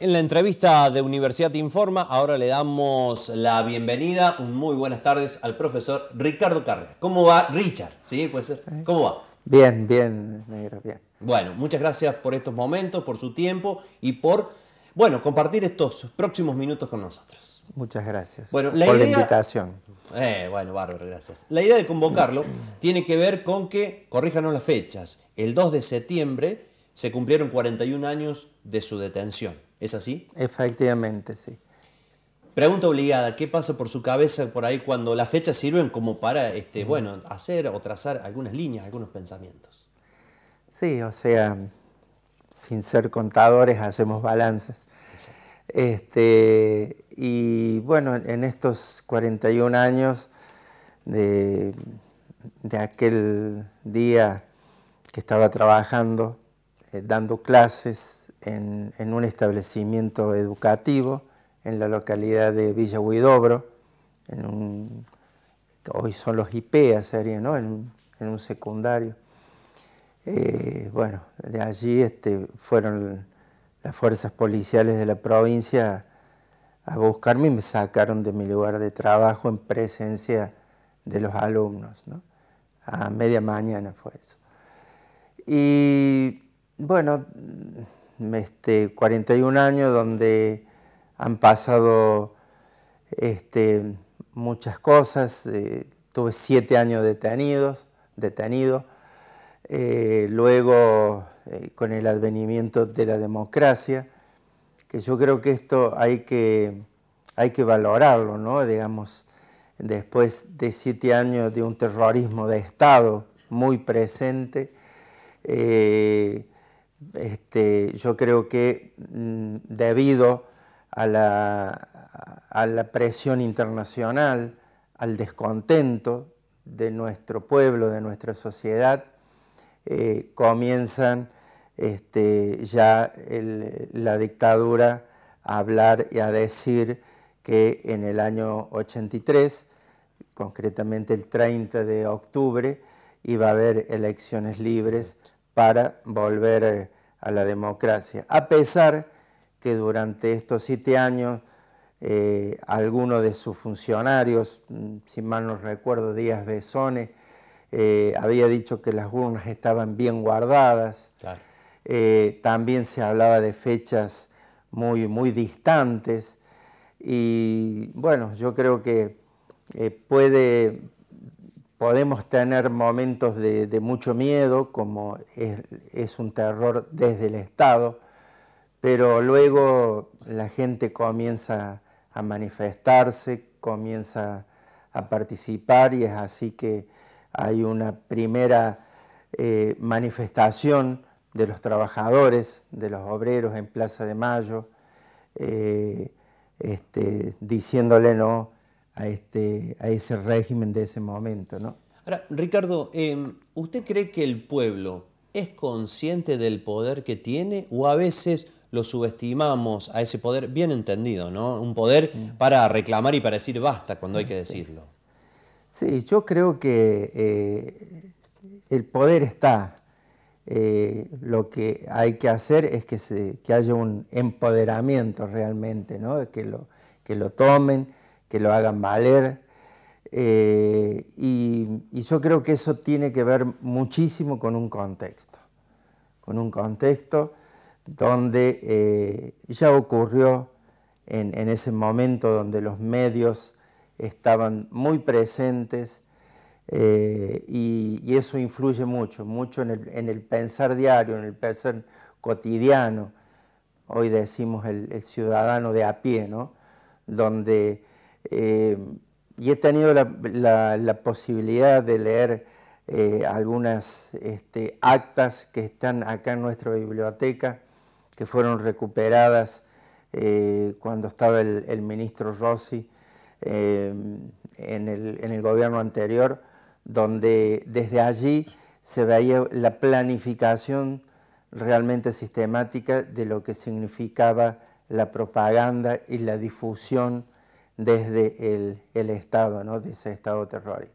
En la entrevista de Universidad Informa, ahora le damos la bienvenida, Un muy buenas tardes al profesor Ricardo Carrera. ¿Cómo va Richard? Pues, eh, ¿Sí? ¿Cómo va? Bien, bien, negro, bien. Bueno, muchas gracias por estos momentos, por su tiempo y por, bueno, compartir estos próximos minutos con nosotros. Muchas gracias bueno, por la invitación. Eh, bueno, bárbaro, gracias. La idea de convocarlo tiene que ver con que, corríjanos las fechas, el 2 de septiembre se cumplieron 41 años de su detención. ¿Es así? Efectivamente, sí. Pregunta obligada, ¿qué pasa por su cabeza por ahí cuando las fechas sirven como para, este, bueno, hacer o trazar algunas líneas, algunos pensamientos? Sí, o sea, sin ser contadores hacemos balances. Este, y bueno, en estos 41 años de, aquel día que estaba trabajando, eh, dando clases, en, un establecimiento educativo en la localidad de Villa Huidobro, en un, hoy son los IPEA, sería, ¿no? en, un secundario. Eh, bueno, de allí este, fueron las fuerzas policiales de la provincia a buscarme y me sacaron de mi lugar de trabajo en presencia de los alumnos. A media mañana fue eso. Y bueno, 41 este, años donde han pasado este, muchas cosas, eh, tuve 7 años detenidos, detenido, eh, luego eh, con el advenimiento de la democracia, que yo creo que esto hay que, hay que valorarlo, ¿no? digamos, después de siete años de un terrorismo de Estado muy presente, este, yo creo que mm, debido a la, presión internacional, al descontento de nuestro pueblo, de nuestra sociedad, eh, comienzan este, ya la dictadura a hablar y a decir que en el año 83, concretamente el 30 de octubre, iba a haber elecciones libres para volver eh, a la democracia, a pesar que durante estos siete años eh, algunos de sus funcionarios, mm, si mal no recuerdo, Díaz Besone, eh, había dicho que las urnas estaban bien guardadas. también se hablaba de fechas muy, muy distantes. Y bueno, yo creo que puede, Podemos tener momentos de, mucho miedo, como es, un terror desde el Estado, pero luego la gente comienza a manifestarse, comienza a participar y es así que hay una primera eh, manifestación de los trabajadores, de los obreros en Plaza de Mayo, eh, este, diciéndole no a, este, a ese régimen de ese momento. ¿no? Ahora, Ricardo, eh, ¿usted cree que el pueblo es consciente del poder que tiene o a veces lo subestimamos a ese poder bien entendido, ¿no? Un poder mm. para reclamar y para decir basta cuando hay que decirlo. Sí, yo creo que eh, el poder está. Eh, lo que hay que hacer es que, se, haya un empoderamiento realmente, ¿no? que, lo, que lo tomen, que lo hagan valer. Eh, y, yo creo que eso tiene que ver muchísimo con un contexto, con un contexto donde eh, ya ocurrió en, ese momento donde los medios estaban muy presentes eh, y, eso influye mucho, mucho en el, pensar diario, en el pensar cotidiano. Hoy decimos el, el ciudadano de a pie, ¿no? Donde eh, y he tenido la, posibilidad de leer eh, algunas este, actas que están acá en nuestra biblioteca, que fueron recuperadas eh, cuando estaba el, ministro Rossi en el, en el gobierno anterior, donde desde allí se veía la planificación realmente sistemática de lo que significaba la propaganda y la difusión desde el, Estado, ¿no? de ese Estado terrorista.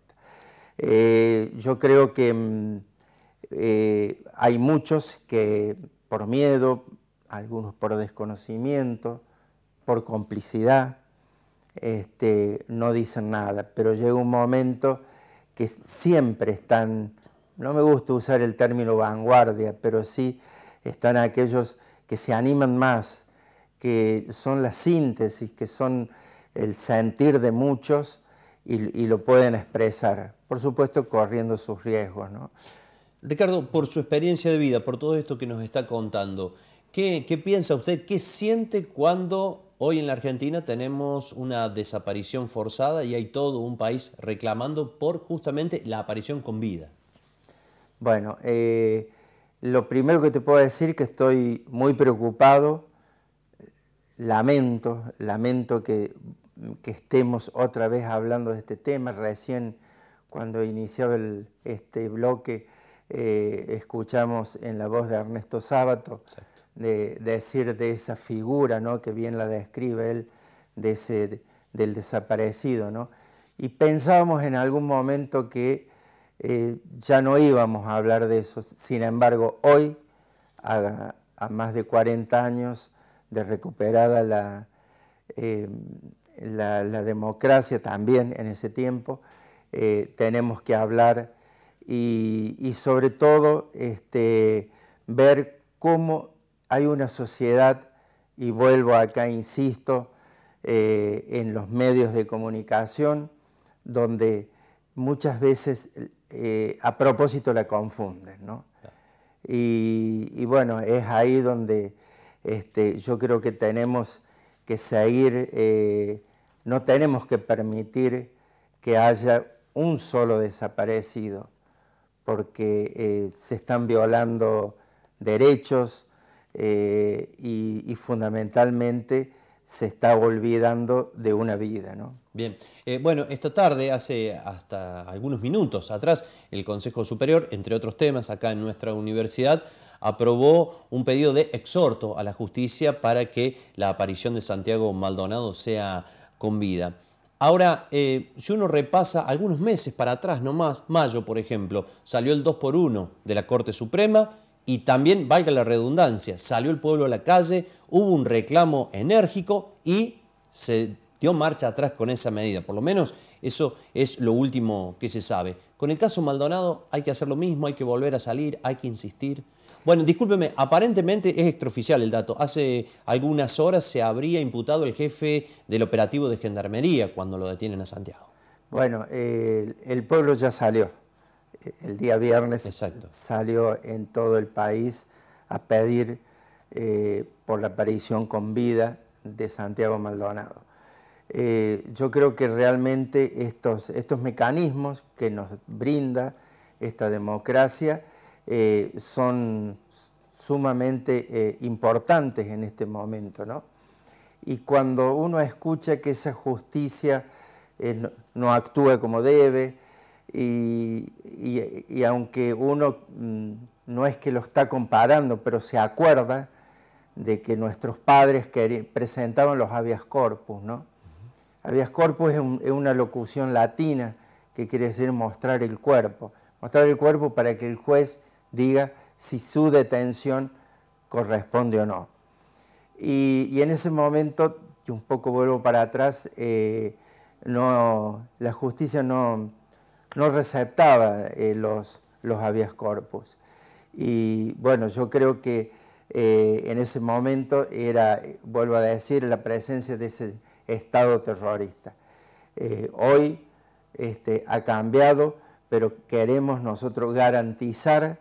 Eh, yo creo que mm, eh, hay muchos que por miedo, algunos por desconocimiento, por complicidad, este, no dicen nada, pero llega un momento que siempre están, no me gusta usar el término vanguardia, pero sí están aquellos que se animan más, que son la síntesis, que son el sentir de muchos y, lo pueden expresar, por supuesto corriendo sus riesgos. ¿no? Ricardo, por su experiencia de vida, por todo esto que nos está contando, ¿qué, piensa usted, qué siente cuando hoy en la Argentina tenemos una desaparición forzada y hay todo un país reclamando por justamente la aparición con vida? Bueno, eh, lo primero que te puedo decir es que estoy muy preocupado, lamento, lamento que que estemos otra vez hablando de este tema. Recién cuando iniciaba el, este bloque eh, escuchamos en la voz de Ernesto Sábato de, decir de esa figura ¿no? que bien la describe él, de ese, del desaparecido. ¿no? Y pensábamos en algún momento que eh, ya no íbamos a hablar de eso. Sin embargo, hoy, a, más de 40 años de recuperada la, eh, la, democracia también en ese tiempo, eh, tenemos que hablar y, sobre todo este, ver cómo hay una sociedad, y vuelvo acá, insisto, eh, en los medios de comunicación, donde muchas veces eh, a propósito la confunden. Y, bueno, es ahí donde este, yo creo que tenemos que seguir, eh, no tenemos que permitir que haya un solo desaparecido, porque eh, se están violando derechos eh, y fundamentalmente se está olvidando de una vida. ¿no? Bien, eh, bueno, esta tarde, hace hasta algunos minutos atrás, el Consejo Superior, entre otros temas, acá en nuestra universidad, aprobó un pedido de exhorto a la justicia para que la aparición de Santiago Maldonado sea con vida. Ahora, eh, si uno repasa algunos meses para atrás, más, mayo, por ejemplo, salió el 2 por 1 de la Corte Suprema, y también, valga la redundancia, salió el pueblo a la calle, hubo un reclamo enérgico y se dio marcha atrás con esa medida. Por lo menos eso es lo último que se sabe. Con el caso Maldonado hay que hacer lo mismo, hay que volver a salir, hay que insistir. Bueno, discúlpeme, aparentemente es extraoficial el dato. Hace algunas horas se habría imputado el jefe del operativo de gendarmería cuando lo detienen a Santiago. Bueno, el pueblo ya salió el día viernes salió en todo el país a pedir eh, por la aparición con vida de Santiago Maldonado. Eh, yo creo que realmente estos, mecanismos que nos brinda esta democracia eh, son sumamente importantes en este momento. Y cuando uno escucha que esa justicia no actúa como debe, y, aunque uno mm, no es que lo está comparando, pero se acuerda de que nuestros padres presentaban los habeas corpus, ¿no? Habeas corpus es, una locución latina que quiere decir mostrar el cuerpo. Mostrar el cuerpo para que el juez diga si su detención corresponde o no. Y, en ese momento, y un poco vuelvo para atrás, eh, no, la justicia no, no receptaba eh, los, los habeas corpus. Y bueno, yo creo que eh, en ese momento era, vuelvo a decir, la presencia de ese Estado terrorista. Eh, hoy este, ha cambiado, pero queremos nosotros garantizar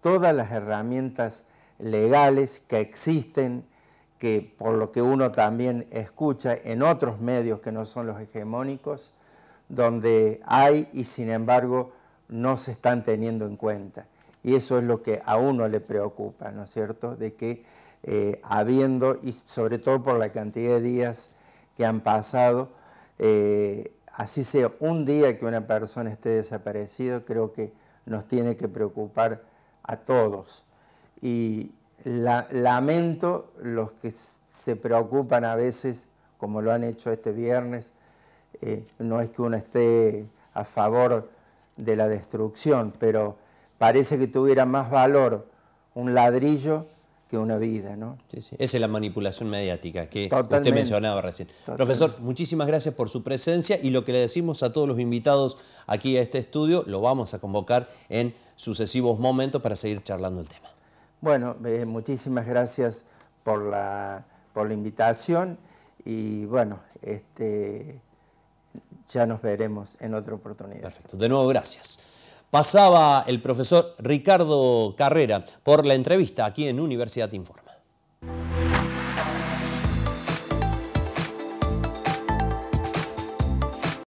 todas las herramientas legales que existen, que por lo que uno también escucha en otros medios que no son los hegemónicos, donde hay y sin embargo no se están teniendo en cuenta. Y eso es lo que a uno le preocupa, ¿no es cierto? De que eh, habiendo, y sobre todo por la cantidad de días que han pasado, eh, así sea un día que una persona esté desaparecida, creo que nos tiene que preocupar a todos. Y lamento los que se preocupan a veces, como lo han hecho este viernes, eh, no es que uno esté a favor de la destrucción, pero parece que tuviera más valor un ladrillo que una vida, ¿no? Sí, sí. Esa es la manipulación mediática que usted mencionaba recién. Profesor, muchísimas gracias por su presencia y lo que le decimos a todos los invitados aquí a este estudio, lo vamos a convocar en sucesivos momentos para seguir charlando el tema. Bueno, eh, muchísimas gracias por la, por la invitación y bueno, este, ya nos veremos en otra oportunidad. Perfecto. De nuevo, gracias. Pasaba el profesor Ricardo Carrera por la entrevista aquí en Universidad Informa.